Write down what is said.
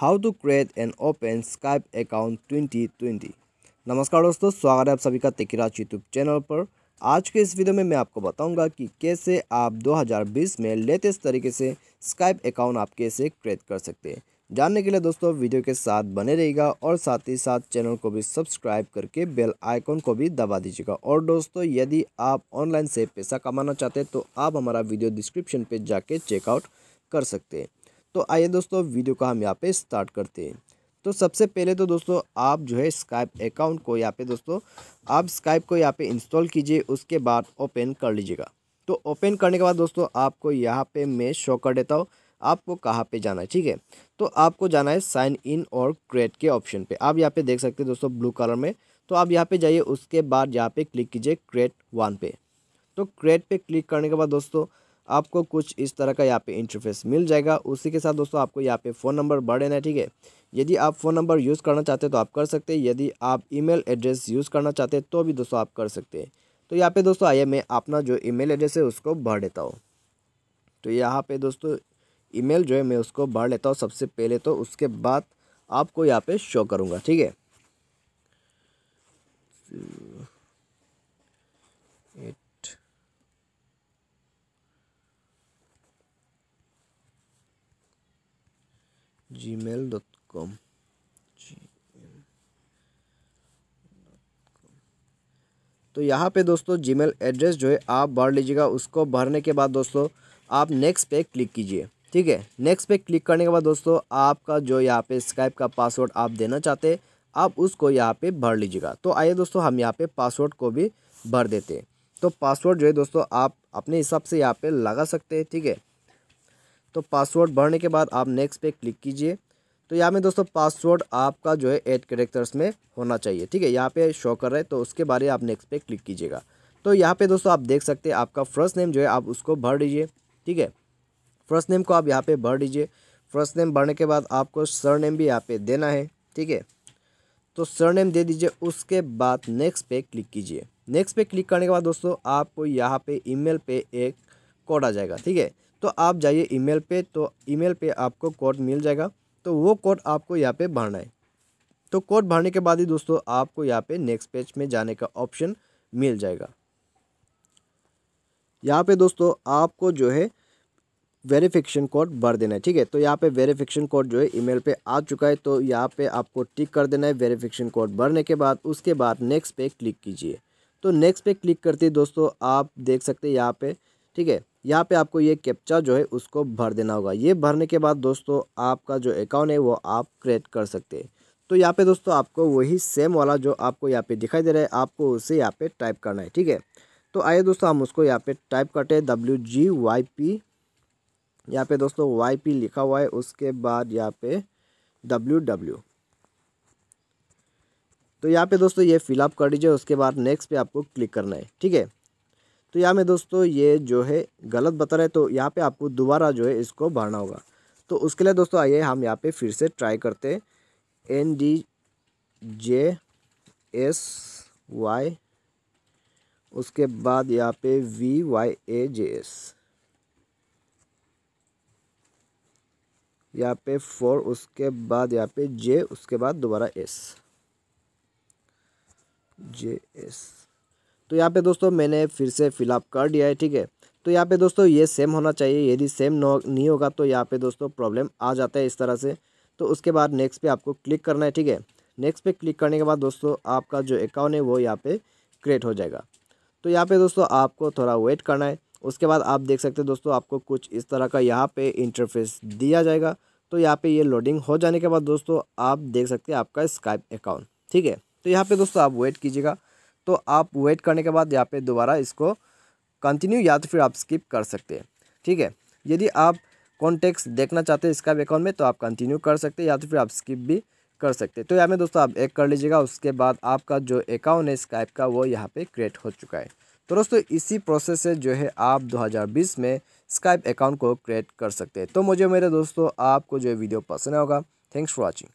how to create and open Skype account twenty twenty नमस्कार दोस्तों स्वागत है आप सभी का तकिराज यूट्यूब चैनल पर आज के इस वीडियो में मैं आपको बताऊंगा कि कैसे आप 2020 में लेटेस्ट तरीके से स्काइप अकाउंट आप कैसे क्रिएट कर सकते हैं जानने के लिए दोस्तों वीडियो के साथ बने रहेगा और साथ ही साथ चैनल को भी सब्सक्राइब करके बेल आइकॉन को भी दबा दीजिएगा और दोस्तों यदि आप ऑनलाइन से पैसा कमाना चाहते हैं तो आप हमारा वीडियो डिस्क्रिप्शन पर जाके चेकआउट कर सकते हैं तो आइए दोस्तों वीडियो का हम यहाँ पे स्टार्ट करते हैं तो सबसे पहले तो दोस्तों आप जो है स्काइप अकाउंट को यहाँ पे दोस्तों आप स्काइप को यहाँ पे इंस्टॉल कीजिए उसके बाद ओपन कर लीजिएगा तो ओपन करने के बाद दोस्तों आपको यहाँ पे मैं शो कर देता हूँ आपको कहाँ पे जाना है ठीक है तो आपको जाना है साइन इन और क्रिएट के ऑप्शन पर आप यहाँ पर देख सकते हैं दोस्तों ब्लू कलर में तो आप यहाँ पर जाइए उसके बाद यहाँ पर क्लिक कीजिए क्रिएट वन पे तो क्रिएट पर क्लिक करने के बाद दोस्तों आपको कुछ इस तरह का यहाँ पे इंटरफेस मिल जाएगा उसी के साथ दोस्तों आपको यहाँ पे फ़ोन नंबर बढ़ देना है ठीक है यदि आप फ़ोन नंबर यूज़ करना चाहते हैं तो आप कर सकते हैं यदि आप ईमेल एड्रेस यूज़ करना चाहते हैं तो भी दोस्तों आप कर सकते हैं तो यहाँ पे दोस्तों आइए मैं अपना जो ई एड्रेस है उसको भर देता हूँ तो यहाँ पर दोस्तों ई जो है मैं उसको भर लेता हूँ सबसे पहले तो उसके बाद आपको यहाँ पर शो करूँगा ठीक है जी मेल डॉट कॉम जी तो यहाँ पे दोस्तों जीमेल एड्रेस जो है आप भर लीजिएगा उसको भरने के बाद दोस्तों आप नेक्स्ट पे क्लिक कीजिए ठीक है नेक्स्ट पे क्लिक करने के बाद दोस्तों आपका जो यहाँ पे स्काइप का पासवर्ड आप देना चाहते हैं आप उसको यहाँ पे भर लीजिएगा तो आइए दोस्तों हम यहाँ पे पासवर्ड को भी भर देते हैं तो पासवर्ड जो है दोस्तों आप अपने हिसाब से यहाँ पर लगा सकते हैं ठीक है तो पासवर्ड भरने के बाद आप नेक्स्ट पे क्लिक कीजिए तो यहाँ में दोस्तों पासवर्ड आपका जो है एट करेक्टर्स में होना चाहिए ठीक है यहाँ पे शो कर रहे तो उसके बारे आप नेक्स्ट पे क्लिक कीजिएगा तो यहाँ पे दोस्तों आप देख सकते हैं आपका फर्स्ट नेम जो है आप उसको भर दीजिए ठीक है फर्स्ट नेम को आप यहाँ पर भर दीजिए फर्स्ट नेम भरने के बाद आपको सर नेम भी यहाँ पर देना है ठीक है तो सर नेम दे दीजिए उसके बाद नेक्स्ट पे क्लिक कीजिए नेक्स्ट पे क्लिक करने के बाद दोस्तों आपको यहाँ पर ई पे एक कोड आ जाएगा ठीक है तो आप जाइए ईमेल पे तो ईमेल पे आपको कोड मिल जाएगा तो वो कोड आपको यहाँ पे भरना है तो कोड भरने के बाद ही दोस्तों आपको यहाँ पे नेक्स्ट पेज में जाने का ऑप्शन मिल जाएगा यहाँ पे दोस्तों आपको जो है वेरिफिकेशन कोड भर देना है ठीक है तो यहाँ पे वेरिफिकेशन कोड जो है ईमेल पे आ चुका है तो यहाँ पे आपको टिक कर देना है वेरिफिकेशन कोड भरने के बाद उसके बाद नेक्स्ट पे क्लिक कीजिए तो नेक्स्ट पे क्लिक करते दोस्तों आप देख सकते हैं यहाँ पे ठीक है यहाँ पे आपको ये कैप्चा जो है उसको भर देना होगा ये भरने के बाद दोस्तों आपका जो अकाउंट है वो आप क्रिएट कर सकते हैं तो यहाँ पे दोस्तों आपको वही सेम वाला जो आपको यहाँ पे दिखाई दे रहा है आपको उसे यहाँ पे टाइप करना है ठीक है तो आइए दोस्तों हम उसको यहाँ पे टाइप करते हैं डब्ल्यू जी वाई पी यहाँ पे दोस्तों वाई पी लिखा हुआ है उसके बाद यहाँ पे डब्ल्यू डब्ल्यू तो यहाँ पे दोस्तों ये फिलअप कर दीजिए उसके बाद नेक्स्ट पे आपको क्लिक करना है ठीक है तो यहाँ में दोस्तों ये जो है गलत बता रहे तो यहाँ पे आपको दोबारा जो है इसको भरना होगा तो उसके लिए दोस्तों आइए हम यहाँ पे फिर से ट्राई करते हैं N D J S Y उसके बाद यहाँ पे V Y A J S यहाँ पे फोर उसके बाद यहाँ पे जे उसके बाद दोबारा एस जे एस तो यहाँ पे दोस्तों मैंने फिर से फिलअप कर दिया है ठीक है तो यहाँ पे दोस्तों ये सेम होना चाहिए यदि सेम नहीं होगा तो यहाँ पे दोस्तों प्रॉब्लम आ जाता है इस तरह से तो उसके बाद नेक्स्ट पे आपको क्लिक करना है ठीक है नेक्स्ट पे क्लिक करने के बाद दोस्तों आपका जो अकाउंट है वो यहाँ पर क्रिएट हो जाएगा तो यहाँ पर दोस्तों आपको थोड़ा वेट करना है उसके बाद आप देख सकते हैं दोस्तों आपको कुछ इस तरह का यहाँ पे इंटरफेस दिया जाएगा तो यहाँ पे ये लोडिंग हो जाने के बाद दोस्तों आप देख सकते हैं आपका स्काइप अकाउंट ठीक है तो यहाँ पे दोस्तों आप वेट कीजिएगा तो आप वेट करने के बाद यहाँ पे दोबारा इसको कंटिन्यू या तो फिर आप स्किप कर सकते हैं ठीक है यदि आप कॉन्टेक्स देखना चाहते हैं इसका अकाउंट में तो आप कंटिन्यू कर सकते हैं या तो फिर आप स्किप भी कर सकते हैं तो यहाँ पर दोस्तों आप एक कर लीजिएगा उसके बाद आपका जो अकाउंट है स्काइप का वो यहाँ पे क्रिएट हो चुका है तो दोस्तों इसी प्रोसेस से जो है आप 2020 में स्काइप अकाउंट को क्रिएट कर सकते हैं तो मुझे मेरे दोस्तों आपको जो वीडियो पसंद होगा थैंक्स फॉर वॉचिंग